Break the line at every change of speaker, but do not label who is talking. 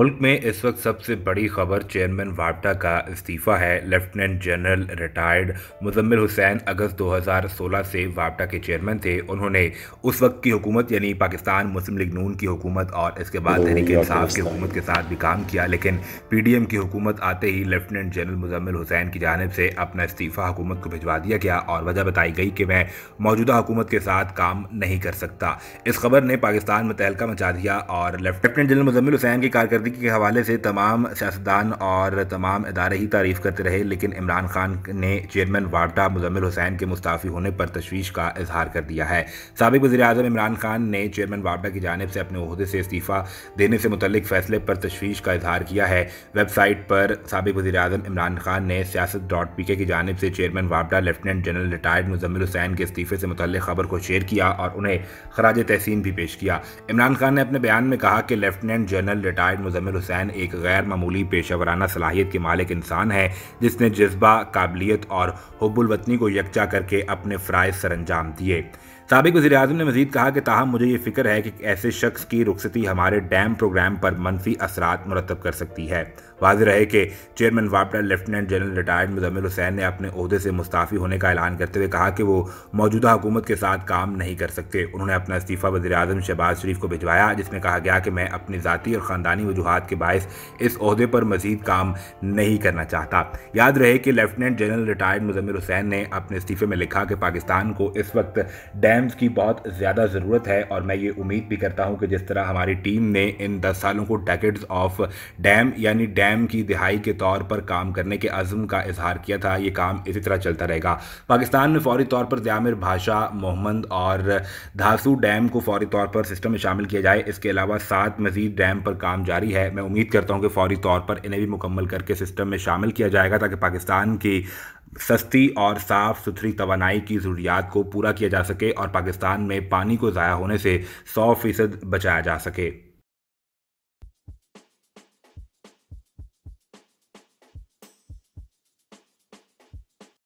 मुल्क में इस वक्त सबसे बड़ी खबर चेयरमैन वापटा का इस्तीफ़ा है lieutenant general retired Muzammil Hussain अगस्त 2016 से वापटा के चेयरमैन थे उन्होंने उस वक्त की हुकूमत यानी पाकिस्तान मुस्लिम लीग नून की हुकूमत और इसके बाद तहरीक इंसाफ की हुकूमत के साथ भी काम किया लेकिन पी डी एम की हुकूमत आते ही लेफ्टिनेंट जनरल मुजम्मिल हुसैन की जानब से अपना इस्तीफ़ा हुकूमत को भिजवा दिया गया और वजह बताई गई कि मैं मौजूदा हुकूमत के साथ काम नहीं कर सकता इस खबर ने पाकिस्तान में तहलका मचा दिया और लेफ्टिनेंट जनरल मुजम्मिल हुसैन की कारकर्दगी के हवाले से तमाम सियासतदान और तमाम इदारे ही तारीफ़ करते रहे लेकिन इमरान खान ने चेयरमैन वार्डा मुजम्मिल हुसैन के मुस्ताफ़ी होने पर तशवीश का इजहार कर दिया है सबक वजी अजम इमरान खान ने चेयरमैन वार्डा की जानब से अपने अहदे से इस्तीफ़ा देने से मुतलिक फ़ैसले पर तशवीश का इजहार किया है वेबसाइट पर सबक वजी अजम इमरान खान ने सियासत डॉट पी के की जानब से चेयरमैन वार्डा lieutenant general retired Muzammil Hussain के इस्तीफ़े से मुतल खबर को शेयर किया और उन्हें खराज तहसीन भी पेश किया इमरान खान ने अपने बयान में कहा कि lieutenant general retired Zameer Hussain एक गैर मामूली पेशावराना सलाहियत के मालिक इंसान है जिसने जज्बा काबिलियत और हब्बुलवतनी को यकजा करके अपने सर अंजाम दिए सबक वजी अजम ने मजीद कहा कि ताहम मुझे ये फिक्र है कि ऐसे शख्स की रुखसती हमारे डैम प्रोग्राम पर मनफी असरा मुरतब कर सकती है वाज रहे कि चेयरमैन वापडा lieutenant general retired Muzammil Hussain ने अपने अहदे से मुस्ताफ़ी होने का ऐलान करते हुए कहा कि वो मौजूदा हुकूमत के साथ काम नहीं कर सकते उन्होंने अपना इस्तीफ़ा वजी अजम शहबाज शरीफ को भिजवाया जिसमें कहा गया कि मैं अपनी ज़ाती और ख़ानदानी वजूहत के बायस इस अहदे पर मजीद काम नहीं करना चाहता याद रहे कि lieutenant general retired Muzammil Hussain ने अपने इस्तीफ़े में लिखा कि पाकिस्तान को इस वक्त डैम रैम्स की बहुत ज़्यादा ज़रूरत है और मैं ये उम्मीद भी करता हूँ कि जिस तरह हमारी टीम ने इन दस सालों को डैकेट्स ऑफ डैम यानी डैम की दिहाई के तौर पर काम करने के अज़म का इजहार किया था ये काम इसी तरह चलता रहेगा पाकिस्तान में फौरी तौर पर जामिर भाषा मोहम्मद और धासू डैम को फौरी तौर पर सिस्टम में शामिल किया जाए इसके अलावा सात मजीद डैम पर काम जारी है मैं उम्मीद करता हूँ कि फौरी तौर पर इन्हें भी मुकम्मल करके सिस्टम में शामिल किया जाएगा ताकि पाकिस्तान की सस्ती और साफ़ सुथरी तोानाई की ज़रूरियात को पूरा किया जा सके और पाकिस्तान में पानी को ज़ाया होने से सौ फ़ीसद बचाया जा सके